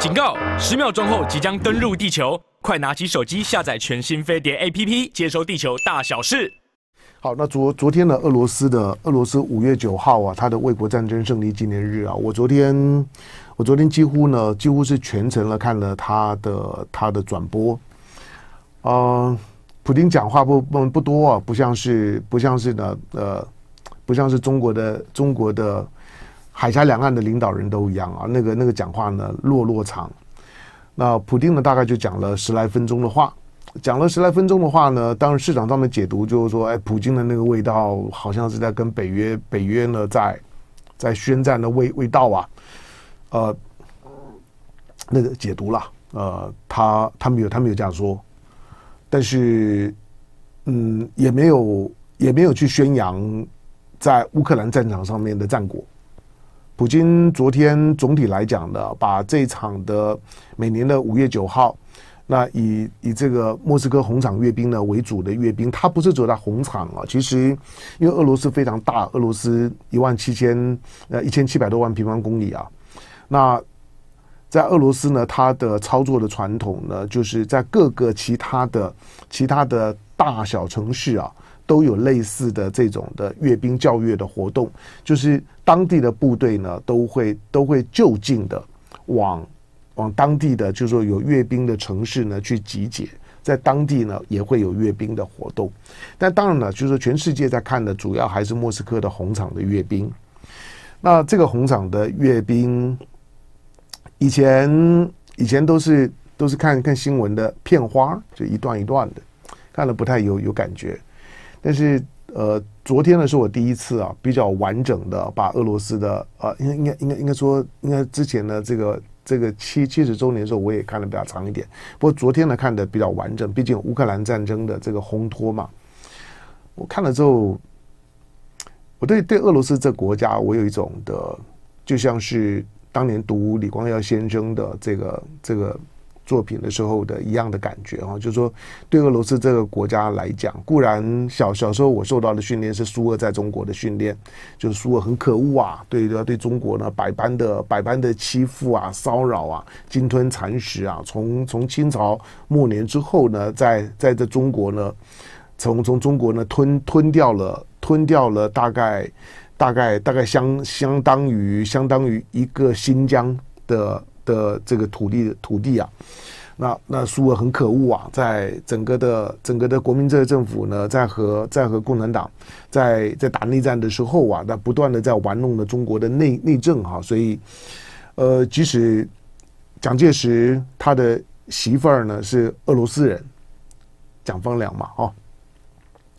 警告！十秒钟后即将登陆地球，快拿起手机下载全新飞碟 APP，接收地球大小事。好，那昨昨天呢，俄罗斯的俄罗斯五月九号啊，他的卫国战争胜利纪念日啊，我昨天我昨天几乎呢，几乎是全程了看了他的他的转播。呃，普京讲话不不不多啊，不像是不像是呢呃，不像是中国的中国的。海峡两岸的领导人都一样啊，那个那个讲话呢，落落长。那普京呢，大概就讲了十来分钟的话，讲了十来分钟的话呢，当然市场上面解读就是说，哎，普京的那个味道，好像是在跟北约，北约呢在在宣战的味味道啊。呃，那个解读啦，呃，他他没有他没有这样说，但是，嗯，也没有也没有去宣扬在乌克兰战场上面的战果。普京昨天总体来讲呢，把这场的每年的五月九号，那以以这个莫斯科红场阅兵呢为主的阅兵，它不是走在红场啊。其实，因为俄罗斯非常大，俄罗斯一万七千呃一千七百多万平方公里啊。那在俄罗斯呢，它的操作的传统呢，就是在各个其他的其他的大小城市啊。都有类似的这种的阅兵教阅的活动，就是当地的部队呢，都会都会就近的往往当地的，就是说有阅兵的城市呢去集结，在当地呢也会有阅兵的活动。但当然了，就是全世界在看的，主要还是莫斯科的红场的阅兵。那这个红场的阅兵，以前以前都是都是看看新闻的片花，就一段一段的，看了不太有有感觉。但是，呃，昨天呢是我第一次啊，比较完整的把俄罗斯的啊，应该应该应该应该说，应该之前呢这个这个七七十周年的时候，我也看的比较长一点。不过昨天呢看的比较完整，毕竟乌克兰战争的这个烘托嘛。我看了之后，我对对俄罗斯这国家，我有一种的，就像是当年读李光耀先生的这个这个。作品的时候的一样的感觉啊，就是说对俄罗斯这个国家来讲，固然小小时候我受到的训练是苏俄在中国的训练，就是苏俄很可恶啊，对对对，中国呢百般的百般的欺负啊、骚扰啊、鲸吞蚕食啊，从从清朝末年之后呢，在在这中国呢，从从中国呢吞吞掉了吞掉了大概大概大概相相当于相当于一个新疆的。的这个土地土地啊，那那苏俄很可恶啊，在整个的整个的国民政府呢，在和在和共产党在在打内战的时候啊，那不断的在玩弄了中国的内内政哈，所以呃，即使蒋介石他的媳妇儿呢是俄罗斯人，蒋方良嘛哈，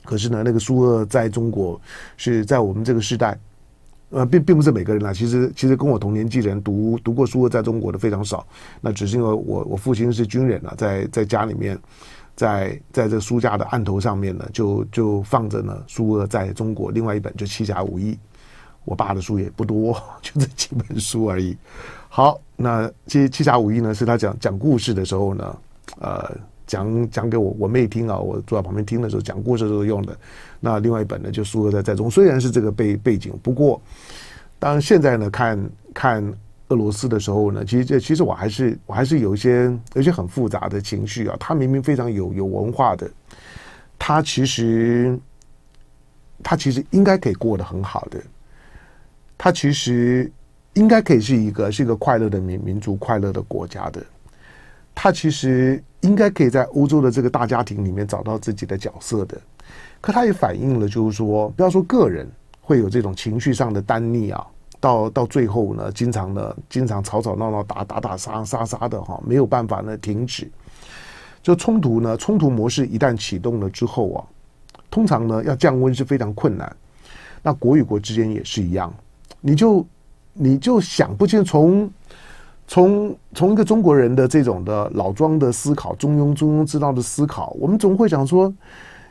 可是呢，那个苏俄在中国是在我们这个时代。呃，并并不是每个人啊，其实其实跟我同年纪人读读过书的，在中国的非常少。那只是因为我我父亲是军人啊，在在家里面，在在这书架的案头上面呢，就就放着呢《书在中国，另外一本就《七侠五义》。我爸的书也不多，就这几本书而已。好，那其实《七侠五义》呢，是他讲讲故事的时候呢，呃。讲讲给我，我妹听啊。我坐在旁边听的时候，讲故事时候用的。那另外一本呢，就苏俄在在中，虽然是这个背背景，不过当现在呢，看看俄罗斯的时候呢，其实这其实我还是我还是有一些，有些很复杂的情绪啊。他明明非常有有文化的，他其实他其实应该可以过得很好的，他其实应该可以是一个是一个快乐的民民族、快乐的国家的。他其实应该可以在欧洲的这个大家庭里面找到自己的角色的，可他也反映了，就是说，不要说个人会有这种情绪上的单逆啊，到到最后呢，经常呢，经常吵吵闹闹，打打打杀杀杀的哈，没有办法呢停止。就冲突呢，冲突模式一旦启动了之后啊，通常呢要降温是非常困难。那国与国之间也是一样，你就你就想不清从。从从一个中国人的这种的老庄的思考，中庸中庸之道的思考，我们总会想说，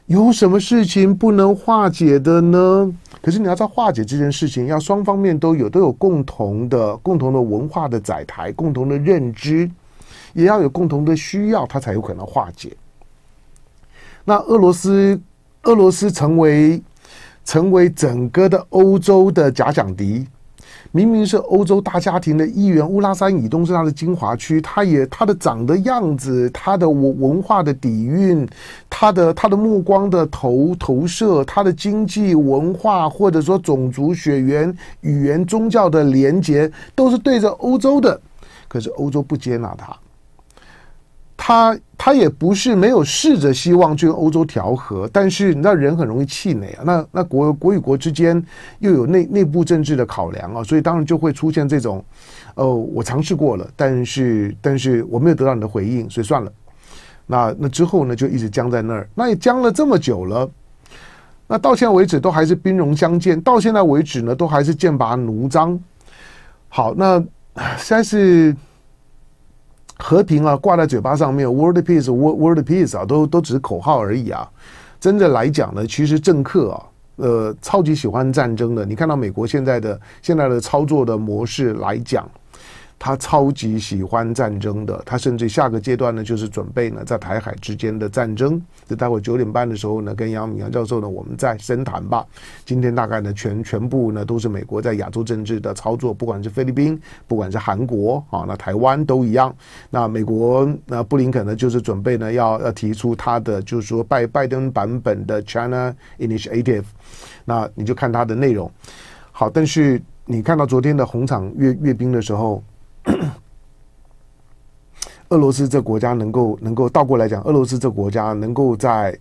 有什么事情不能化解的呢？可是你要在化解这件事情，要双方面都有都有共同的共同的文化的载台，共同的认知，也要有共同的需要，它才有可能化解。那俄罗斯俄罗斯成为成为整个的欧洲的假想敌。明明是欧洲大家庭的一员，乌拉山以东是它的精华区，它也它的长的样子，它的文文化的底蕴，它的它的目光的投投射，它的经济文化或者说种族血缘、语言、宗教的联结，都是对着欧洲的，可是欧洲不接纳它。他他也不是没有试着希望去跟欧洲调和，但是你知道人很容易气馁啊。那那国国与国之间又有内内部政治的考量啊，所以当然就会出现这种，呃，我尝试过了，但是但是我没有得到你的回应，所以算了。那那之后呢，就一直僵在那儿。那也僵了这么久了，那到现在为止都还是兵戎相见。到现在为止呢，都还是剑拔弩张。好，那现在是。和平啊，挂在嘴巴上面，World Peace，World World Peace 啊，都都只是口号而已啊！真的来讲呢，其实政客啊，呃，超级喜欢战争的。你看到美国现在的现在的操作的模式来讲。他超级喜欢战争的，他甚至下个阶段呢，就是准备呢，在台海之间的战争。这待会九点半的时候呢，跟杨明阳教授呢，我们再深谈吧。今天大概呢，全全部呢，都是美国在亚洲政治的操作，不管是菲律宾，不管是韩国啊，那台湾都一样。那美国那布林肯呢，就是准备呢，要要提出他的就是说拜拜登版本的 China Initiative。那你就看他的内容。好，但是你看到昨天的红场阅阅兵的时候。俄罗斯这国家能够能够倒过来讲，俄罗斯这国家能够在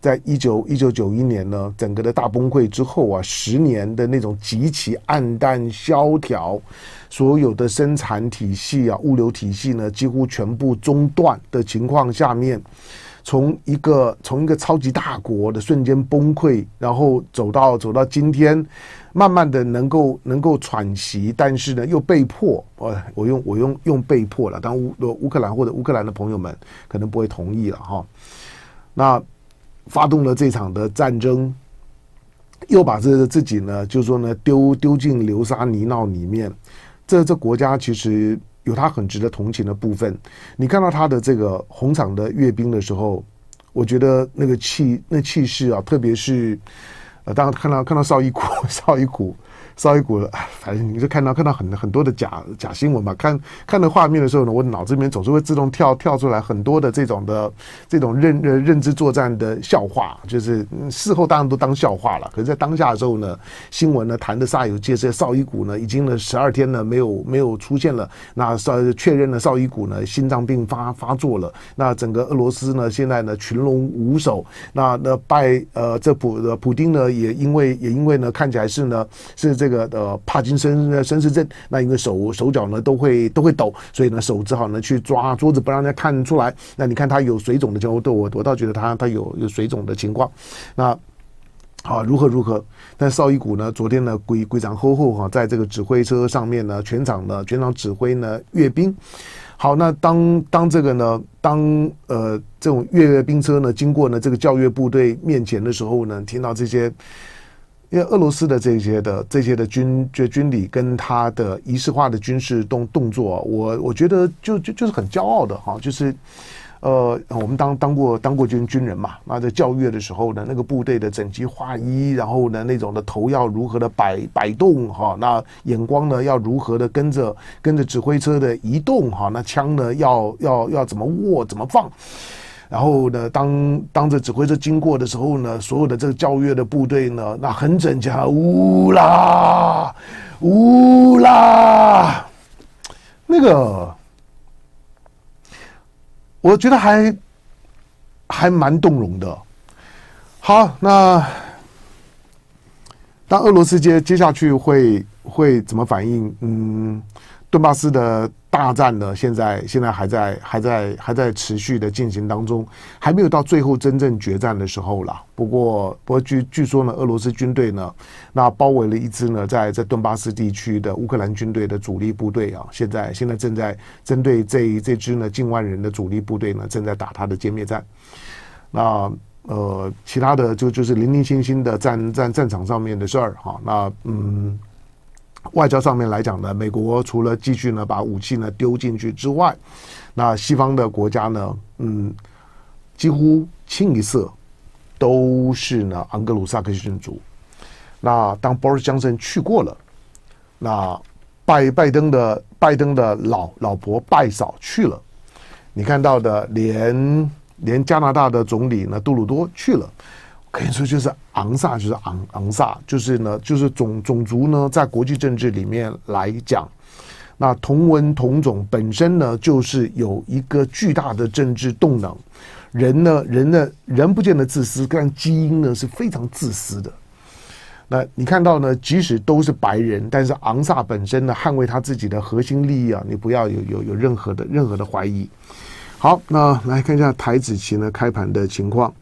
在一九一九九一年呢，整个的大崩溃之后啊，十年的那种极其暗淡萧条，所有的生产体系啊、物流体系呢，几乎全部中断的情况下面。从一个从一个超级大国的瞬间崩溃，然后走到走到今天，慢慢的能够能够喘息，但是呢又被迫，我我用我用用被迫了，当乌乌克兰或者乌克兰的朋友们可能不会同意了哈。那发动了这场的战争，又把这自己呢，就说呢丢丢进流沙泥淖里面，这这国家其实。有他很值得同情的部分，你看到他的这个红场的阅兵的时候，我觉得那个气那气势啊，特别是呃，当看到看到邵逸古，邵逸古。绍伊古，反正你就看到看到很很多的假假新闻嘛，看看到画面的时候呢，我脑子里面总是会自动跳跳出来很多的这种的这种认认知作战的笑话，就是事后大家都当笑话了。可是，在当下的时候呢，新闻呢谈的煞有介事。绍伊古呢，已经呢十二天呢没有没有出现了，那绍确认了绍伊古呢心脏病发发作了，那整个俄罗斯呢现在呢群龙无首，那那拜呃这普普丁呢也因为也因为呢看起来是呢是这。个呃帕金森、绅士症，那因为手手脚呢都会都会抖，所以呢手只好呢去抓桌子，不让人家看出来。那你看他有水肿的，就我我我倒觉得他他有有水肿的情况。那好，如何如何？但邵一谷呢？昨天呢，鬼鬼长吼吼哈，在这个指挥车上面呢，全场呢，全场指挥呢，阅兵。好，那当当这个呢，当呃这种阅阅兵车呢经过呢这个教阅部队面前的时候呢，听到这些。因为俄罗斯的这些的这些的军军军礼跟他的仪式化的军事动动作，我我觉得就就就是很骄傲的哈，就是呃，我们当当过当过军军人嘛，那在教育的时候呢，那个部队的整齐划一，然后呢那种的头要如何的摆摆动哈，那眼光呢要如何的跟着跟着指挥车的移动哈，那枪呢要要要怎么握怎么放。然后呢，当当这指挥车经过的时候呢，所有的这个教育的部队呢，那很整齐，呜啦呜啦，那个我觉得还还蛮动容的。好，那当俄罗斯接接下去会会怎么反应？嗯，顿巴斯的。大战呢，现在现在还在还在还在持续的进行当中，还没有到最后真正决战的时候了。不过不过据据说呢，俄罗斯军队呢，那包围了一支呢在在顿巴斯地区的乌克兰军队的主力部队啊，现在现在正在针对这这支呢近万人的主力部队呢，正在打他的歼灭战。那呃，其他的就就是零零星星的战战战场上面的事儿哈。那嗯。外交上面来讲呢，美国除了继续呢把武器呢丢进去之外，那西方的国家呢，嗯，几乎清一色都是呢昂格鲁萨克逊族。那当波尔将军去过了，那拜拜登的拜登的老老婆拜嫂去了，你看到的连连加拿大的总理呢杜鲁多去了。可以说就是昂萨，就是昂昂萨，就是呢，就是种种族呢，在国际政治里面来讲，那同文同种本身呢，就是有一个巨大的政治动能。人呢，人呢，人不见得自私，但基因呢是非常自私的。那你看到呢，即使都是白人，但是昂萨本身呢，捍卫他自己的核心利益啊，你不要有有有任何的任何的怀疑。好，那来看一下台子棋呢开盘的情况。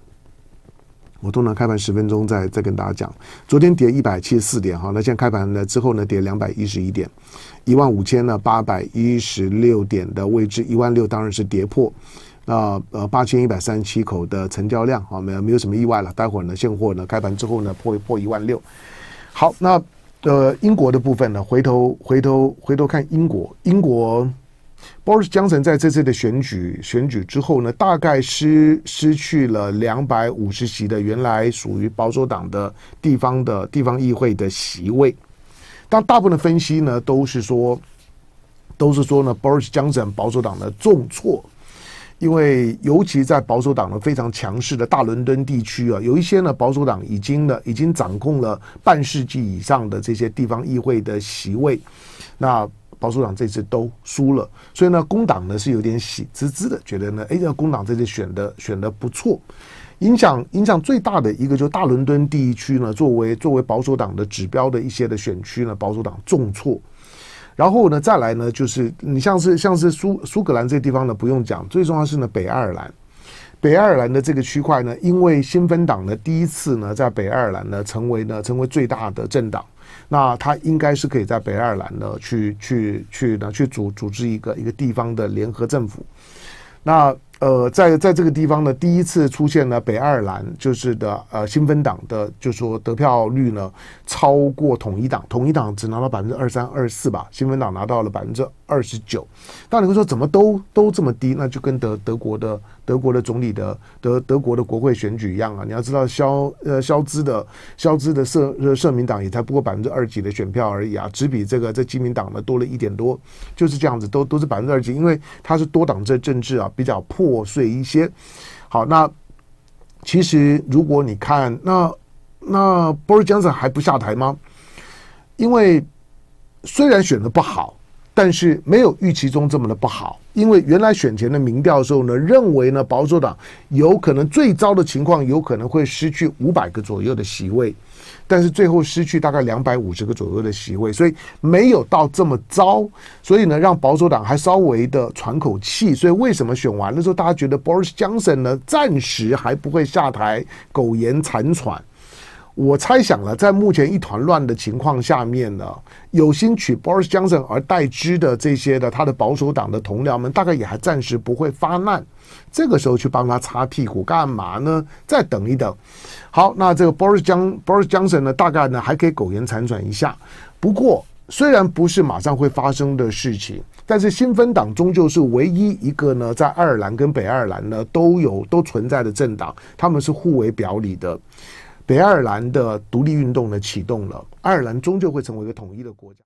我通常开盘十分钟再再跟大家讲，昨天跌一百七十四点哈，那现在开盘呢之后呢，跌两百一十一点，一万五千呢八百一十六点的位置，一万六当然是跌破，那呃八千一百三十七口的成交量啊没有没有什么意外了，待会儿呢现货呢开盘之后呢破破一万六，好那呃英国的部分呢回头回头回头看英国英国。鲍里 s 江省在这次的选举选举之后呢，大概失失去了两百五十席的原来属于保守党的地方的地方议会的席位。但大部分的分析呢，都是说，都是说呢，鲍里 s 江省保守党的重挫，因为尤其在保守党的非常强势的大伦敦地区啊，有一些呢，保守党已经呢已经掌控了半世纪以上的这些地方议会的席位。那。保守党这次都输了，所以呢，工党呢是有点喜滋滋的，觉得呢，哎，工党这次选的选的不错。影响影响最大的一个就大伦敦地区呢，作为作为保守党的指标的一些的选区呢，保守党重挫。然后呢，再来呢，就是你像是像是苏苏格兰这个地方呢，不用讲，最重要是呢，北爱尔兰，北爱尔兰的这个区块呢，因为新芬党呢第一次呢，在北爱尔兰呢成为呢成为最大的政党。那他应该是可以在北爱尔兰呢，去去去呢，去组组织一个一个地方的联合政府。那呃，在在这个地方呢，第一次出现了北爱尔兰就是的呃新芬党的就说得票率呢超过统一党，统一党只拿到百分之二三二四吧，新芬党拿到了百分之。二十九，那你会说怎么都都这么低？那就跟德德国的德国的总理的德德国的国会选举一样啊！你要知道，消呃消资的消资的社社民党也才不过百分之二几的选票而已啊，只比这个这基民党呢多了一点多，就是这样子，都都是百分之二几，因为它是多党制政治啊，比较破碎一些。好，那其实如果你看那那波尔江斯还不下台吗？因为虽然选的不好。但是没有预期中这么的不好，因为原来选前的民调的时候呢，认为呢保守党有可能最糟的情况有可能会失去五百个左右的席位，但是最后失去大概两百五十个左右的席位，所以没有到这么糟，所以呢让保守党还稍微的喘口气。所以为什么选完的时候大家觉得 Boris Johnson 呢暂时还不会下台，苟延残喘？我猜想了，在目前一团乱的情况下面呢，有心取 Johnson 而代之的这些的他的保守党的同僚们，大概也还暂时不会发难。这个时候去帮他擦屁股干嘛呢？再等一等。好，那这个 Boris Boris 江 o h n s o n 呢，大概呢还可以苟延残喘一下。不过，虽然不是马上会发生的事情，但是新芬党终究是唯一一个呢，在爱尔兰跟北爱尔兰呢都有都存在的政党，他们是互为表里的。北爱尔兰的独立运动呢启动了，爱尔兰终究会成为一个统一的国家。